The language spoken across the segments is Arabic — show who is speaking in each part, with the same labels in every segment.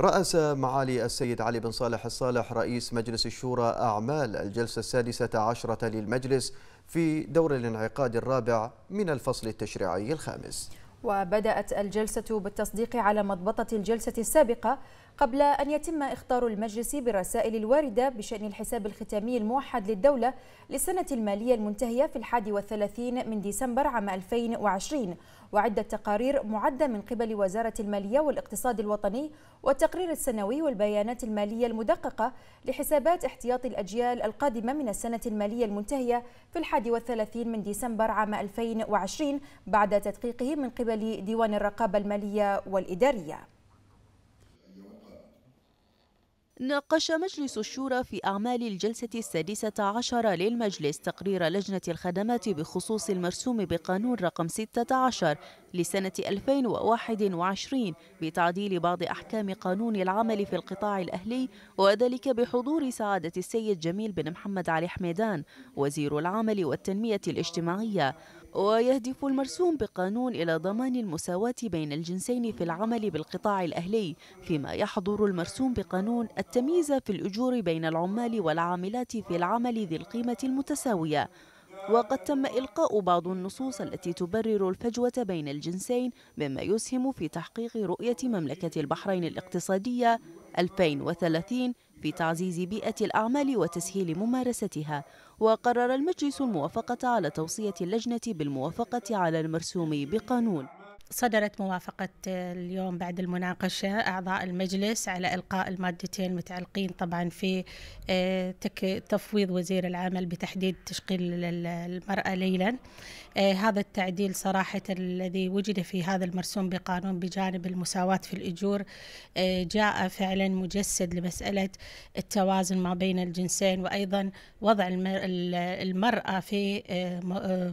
Speaker 1: رأس معالي السيد علي بن صالح الصالح رئيس مجلس الشورى أعمال الجلسة
Speaker 2: السادسة عشرة للمجلس في دور الانعقاد الرابع من الفصل التشريعي الخامس
Speaker 1: وبدأت الجلسة بالتصديق على مضبطة الجلسة السابقة قبل أن يتم إخطار المجلس بالرسائل الواردة بشأن الحساب الختامي الموحد للدولة للسنة المالية المنتهية في 31 من ديسمبر عام 2020 وعدة تقارير معدة من قبل وزارة المالية والاقتصاد الوطني والتقرير السنوي والبيانات المالية المدققة لحسابات احتياط الأجيال القادمة من السنة المالية المنتهية في 31 من ديسمبر عام 2020 بعد تدقيقه من قبل قبل ديوان الرقابة المالية والإدارية
Speaker 2: ناقش مجلس الشورى في أعمال الجلسة السادسة عشر للمجلس تقرير لجنة الخدمات بخصوص المرسوم بقانون رقم 16 لسنة 2021 بتعديل بعض أحكام قانون العمل في القطاع الأهلي وذلك بحضور سعادة السيد جميل بن محمد علي حميدان وزير العمل والتنمية الاجتماعية ويهدف المرسوم بقانون إلى ضمان المساواة بين الجنسين في العمل بالقطاع الأهلي فيما يحظر المرسوم بقانون التمييز في الأجور بين العمال والعاملات في العمل ذي القيمة المتساوية وقد تم إلقاء بعض النصوص التي تبرر الفجوة بين الجنسين مما يسهم في تحقيق رؤية مملكة البحرين الاقتصادية 2030 في تعزيز بيئة الأعمال وتسهيل ممارستها وقرر المجلس الموافقة على توصية اللجنة بالموافقة على المرسوم بقانون
Speaker 3: صدرت موافقة اليوم بعد المناقشة أعضاء المجلس على إلقاء المادتين المتعلقين طبعا في آه، تفويض وزير العمل بتحديد تشغيل المرأة ليلا آه، هذا التعديل صراحة الذي وجد في هذا المرسوم بقانون بجانب المساواة في الأجور آه، جاء فعلا مجسد لمسألة التوازن ما بين الجنسين وأيضا وضع المرأة في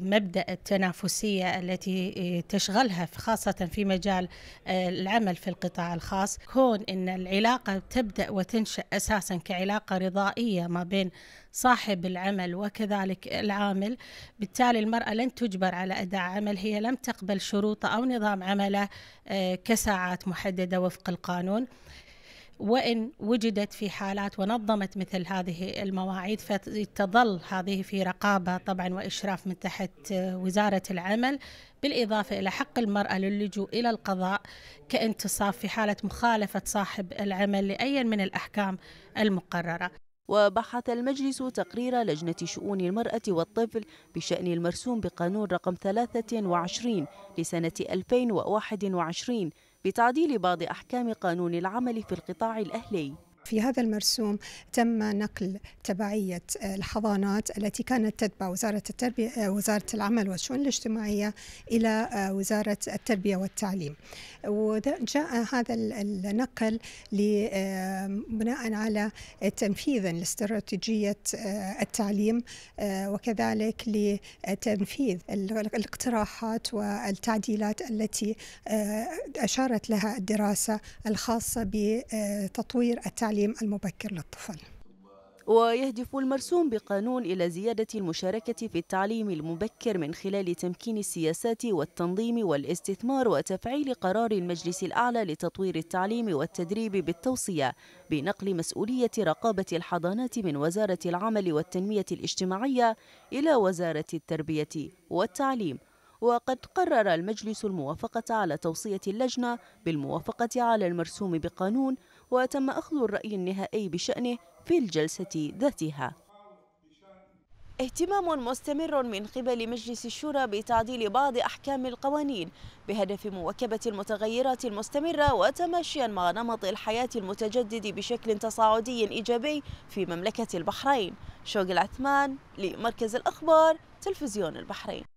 Speaker 3: مبدأ التنافسية التي تشغلها في خاصة في مجال آه، العمل في القطاع الخاص كون أن العلاقة تبدأ وتنشأ أساسا كعلاقة رضائية ما بين صاحب العمل وكذلك العامل بالتالي المرأة لن تجبر على أداء عمل هي لم تقبل شروطه أو نظام عمله آه، كساعات محددة وفق القانون وإن وجدت في حالات ونظمت مثل هذه المواعيد فتظل هذه في رقابة طبعا وإشراف من تحت وزارة العمل بالإضافة إلى حق المرأة للجوء إلى القضاء كانتصاف في حالة مخالفة صاحب العمل لأي من الأحكام المقررة
Speaker 2: وبحث المجلس تقرير لجنة شؤون المرأة والطفل بشأن المرسوم بقانون رقم 23 لسنة 2021 بتعديل بعض أحكام قانون العمل في القطاع الأهلي
Speaker 4: في هذا المرسوم تم نقل تبعية الحضانات التي كانت تتبع وزارة التربية وزارة العمل والشؤون الاجتماعية إلى آه، وزارة التربية والتعليم وجاء هذا النقل آه، بناء على تنفيذا لاستراتيجية آه، التعليم وكذلك لتنفيذ الاقتراحات والتعديلات التي أشارت لها الدراسة الخاصة بتطوير التعليم التعليم المبكر للطفل
Speaker 2: ويهدف المرسوم بقانون إلى زيادة المشاركة في التعليم المبكر من خلال تمكين السياسات والتنظيم والاستثمار وتفعيل قرار المجلس الأعلى لتطوير التعليم والتدريب بالتوصية بنقل مسؤولية رقابة الحضانات من وزارة العمل والتنمية الاجتماعية إلى وزارة التربية والتعليم وقد قرر المجلس الموافقة على توصية اللجنة بالموافقة على المرسوم بقانون وتم أخذ الرأي النهائي بشأنه في الجلسة ذاتها اهتمام مستمر من قبل مجلس الشورى بتعديل بعض أحكام القوانين بهدف مواكبة المتغيرات المستمرة وتماشيا مع نمط الحياة المتجدد بشكل تصاعدي إيجابي في مملكة البحرين شوق العثمان
Speaker 1: لمركز الأخبار تلفزيون البحرين